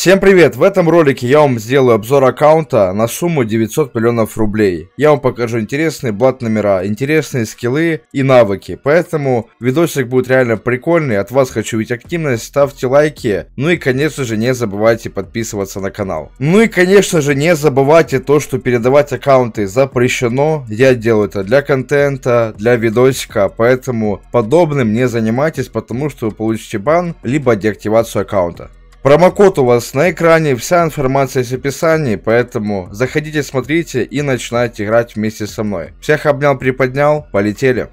Всем привет! В этом ролике я вам сделаю обзор аккаунта на сумму 900 миллионов рублей. Я вам покажу интересные блат номера, интересные скиллы и навыки. Поэтому видосик будет реально прикольный. От вас хочу видеть активность, ставьте лайки. Ну и конечно же не забывайте подписываться на канал. Ну и конечно же не забывайте то, что передавать аккаунты запрещено. Я делаю это для контента, для видосика. Поэтому подобным не занимайтесь, потому что вы получите бан, либо деактивацию аккаунта. Промокод у вас на экране, вся информация есть в описании, поэтому заходите, смотрите и начинайте играть вместе со мной. Всех обнял, приподнял, полетели.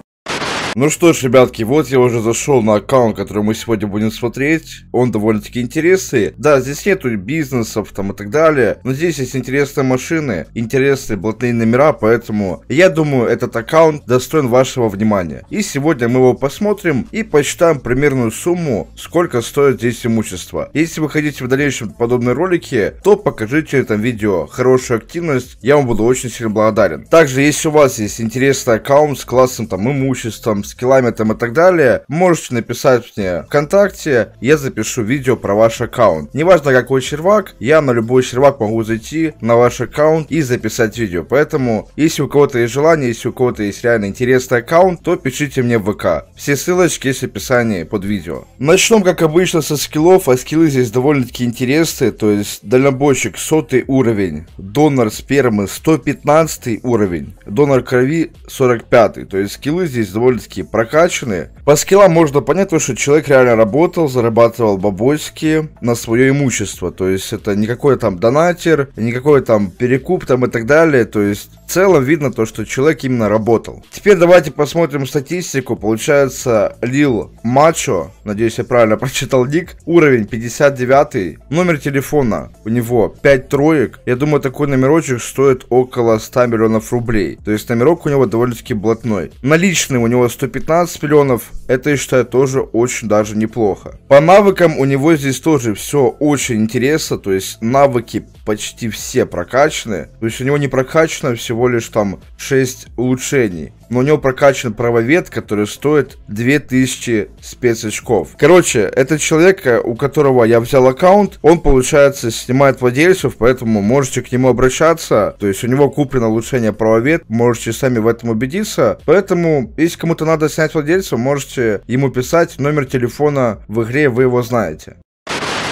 Ну что ж, ребятки, вот я уже зашел на аккаунт, который мы сегодня будем смотреть. Он довольно-таки интересный. Да, здесь нету бизнесов там и так далее, но здесь есть интересные машины, интересные блатные номера, поэтому я думаю, этот аккаунт достоин вашего внимания. И сегодня мы его посмотрим и посчитаем примерную сумму, сколько стоит здесь имущество. Если вы хотите в дальнейшем подобные ролики, то покажите в этом видео хорошую активность, я вам буду очень сильно благодарен. Также, если у вас есть интересный аккаунт с классным там имуществом, с километром и так далее, можете написать мне ВКонтакте, я запишу видео про ваш аккаунт. Неважно какой червак, я на любой червак могу зайти на ваш аккаунт и записать видео. Поэтому, если у кого-то есть желание, если у кого-то есть реально интересный аккаунт, то пишите мне в ВК. Все ссылочки есть в описании под видео. Начнем, как обычно, со скиллов, а скиллы здесь довольно-таки интересные, то есть дальнобойщик сотый уровень, донор спермы 115 уровень, донор крови 45, то есть скиллы здесь довольно жесткие, прокачанные. По скиллам можно понять, то что человек реально работал, зарабатывал бабосики на свое имущество. То есть это не никакой там донатер, не никакой там перекуп там и так далее. То есть в целом видно то, что человек именно работал. Теперь давайте посмотрим статистику. Получается, Лил Мачо, надеюсь, я правильно прочитал ник, уровень 59, номер телефона у него 5 троек. Я думаю, такой номерочек стоит около 100 миллионов рублей. То есть номерок у него довольно-таки блатной. наличный у него 115 миллионов, это, я считаю, тоже очень даже неплохо. По навыкам у него здесь тоже все очень интересно, то есть навыки почти все прокачаны. То есть у него не прокачано всего лишь там 6 улучшений но у него прокачан правовед, который стоит 2000 спецочков. Короче, это человек, э, у которого я взял аккаунт, он, получается, снимает владельцев, поэтому можете к нему обращаться, то есть у него куплено улучшение правовед, можете сами в этом убедиться, поэтому, если кому-то надо снять владельца, можете ему писать, номер телефона в игре вы его знаете.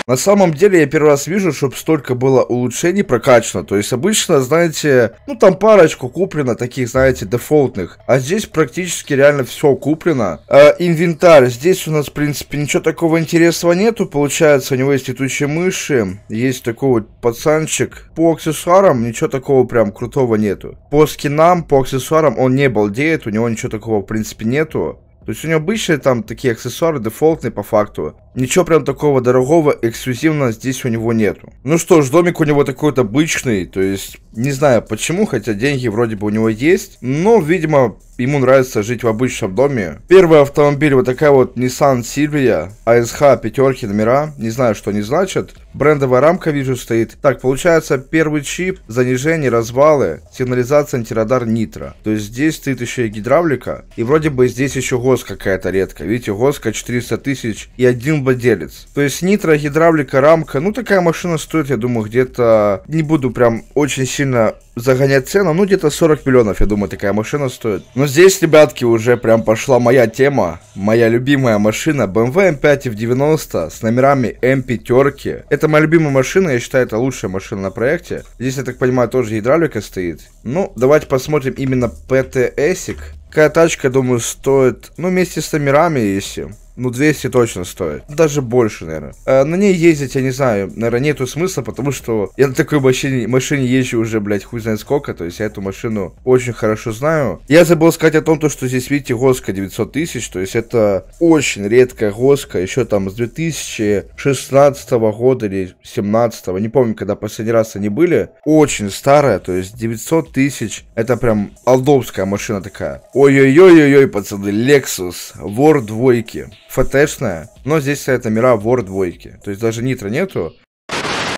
На самом деле я первый раз вижу, чтобы столько было улучшений прокачано. То есть обычно, знаете, ну там парочку куплено таких, знаете, дефолтных. А здесь практически реально все куплено. Э, инвентарь. Здесь у нас, в принципе, ничего такого интересного нету. Получается, у него есть летучие мыши. Есть такой вот пацанчик. По аксессуарам ничего такого прям крутого нету. По скинам, по аксессуарам он не балдеет. У него ничего такого, в принципе, нету. То есть у него обычные там такие аксессуары дефолтные по факту. Ничего прям такого дорогого, эксклюзивного здесь у него нету. Ну что ж, домик у него такой вот обычный, то есть не знаю почему, хотя деньги вроде бы у него есть, но, видимо, ему нравится жить в обычном доме. Первый автомобиль вот такая вот Nissan Silvia, ASH а пятерки номера, не знаю, что они значат. Брендовая рамка, вижу, стоит. Так, получается, первый чип, занижение, развалы, сигнализация, антирадар, нитро. То есть здесь стоит еще и гидравлика. И вроде бы здесь еще гос какая-то редко. Видите, госка 400 тысяч и один владелец. То есть нитро, гидравлика, рамка. Ну, такая машина стоит, я думаю, где-то... Не буду прям очень сильно загонять цену, ну где-то 40 миллионов, я думаю, такая машина стоит. Но здесь, ребятки, уже прям пошла моя тема, моя любимая машина BMW M5 в 90 с номерами M5. Это это моя любимая машина, я считаю, это лучшая машина на проекте. Здесь, я так понимаю, тоже гидравлика стоит. Ну, давайте посмотрим именно ПТСик. Какая тачка, думаю, стоит, ну, вместе с номерами, если ну 200 точно стоит. Даже больше, наверное. А на ней ездить, я не знаю, наверное, нету смысла, потому что я на такой машине, машине езжу уже, блядь, хуй знает сколько, то есть я эту машину очень хорошо знаю. Я забыл сказать о том, то, что здесь, видите, госка 900 тысяч, то есть это очень редкая госка, еще там с 2016 года или 17 не помню, когда последний раз они были. Очень старая, то есть 900 тысяч, это прям алдовская машина такая. Ой-ой-ой-ой-ой, пацаны, Lexus, вор двойки. ФТшная, но здесь это мира вор двойки. То есть даже нитро нету.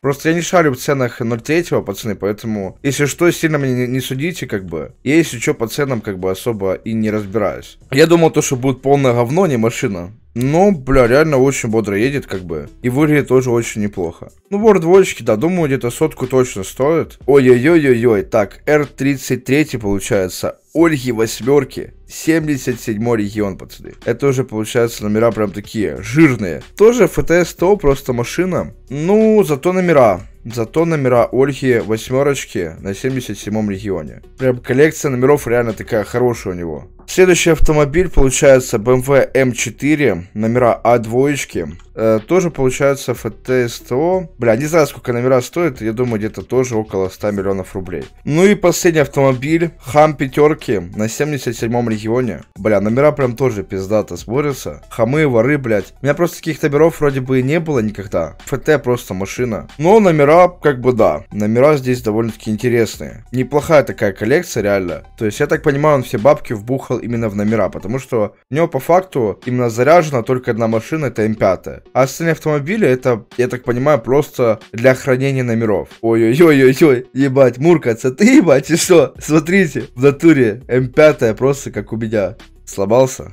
Просто я не шарю в ценах 0.3, пацаны, поэтому, если что, сильно меня не, судите, как бы. Я, если что, по ценам, как бы, особо и не разбираюсь. Я думал, то, что будет полное говно, не машина. Но, бля, реально очень бодро едет, как бы. И выглядит тоже очень неплохо. Ну, вор двоечки, да, думаю, где-то сотку точно стоит. Ой-ой-ой-ой-ой. Так, R33 получается. Ольги Восьмерки, 77 регион, пацаны. Это уже, получается, номера прям такие жирные. Тоже ФТС-100, просто машина. Ну, зато номера. Зато номера Ольги восьмерочки на 77 регионе. Прям коллекция номеров реально такая хорошая у него. Следующий автомобиль, получается, BMW M4, эм эм номера А2. Э, тоже, получается, ФТСТО. Бля, не знаю, сколько номера стоит, я думаю, где-то тоже около 100 миллионов рублей. Ну и последний автомобиль, Хам пятерки на 77-м регионе. Бля, номера прям тоже пиздато смотрятся. Хамы, воры, блядь. У меня просто таких номеров вроде бы и не было никогда. ФТ просто машина. Но номера, как бы да, номера здесь довольно-таки интересные. Неплохая такая коллекция, реально. То есть, я так понимаю, он все бабки вбухал поставил именно в номера, потому что у него по факту именно заряжена только одна машина, это М5. А остальные автомобили это, я так понимаю, просто для хранения номеров. Ой-ой-ой-ой-ой, ебать, муркаться, ты ебать, и что? Смотрите, в натуре М5 просто как у меня. Сломался?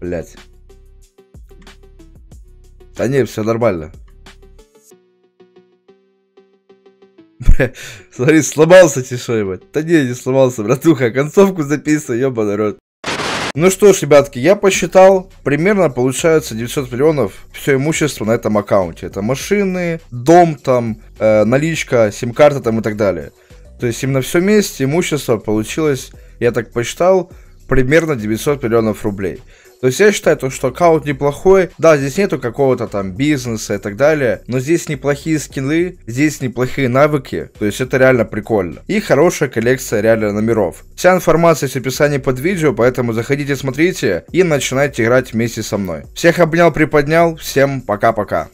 Блять. Да не, все нормально. Смотри, сломался тебе что Да не, не сломался, братуха. Концовку записывай, ёба народ. Ну что ж, ребятки, я посчитал, примерно получается 900 миллионов все имущество на этом аккаунте. Это машины, дом там, э, наличка, сим-карта там и так далее. То есть именно все вместе имущество получилось, я так посчитал, примерно 900 миллионов рублей. То есть я считаю, то, что аккаунт неплохой. Да, здесь нету какого-то там бизнеса и так далее, но здесь неплохие скиллы, здесь неплохие навыки. То есть это реально прикольно. И хорошая коллекция реально номеров. Вся информация есть в описании под видео, поэтому заходите, смотрите и начинайте играть вместе со мной. Всех обнял, приподнял. Всем пока-пока.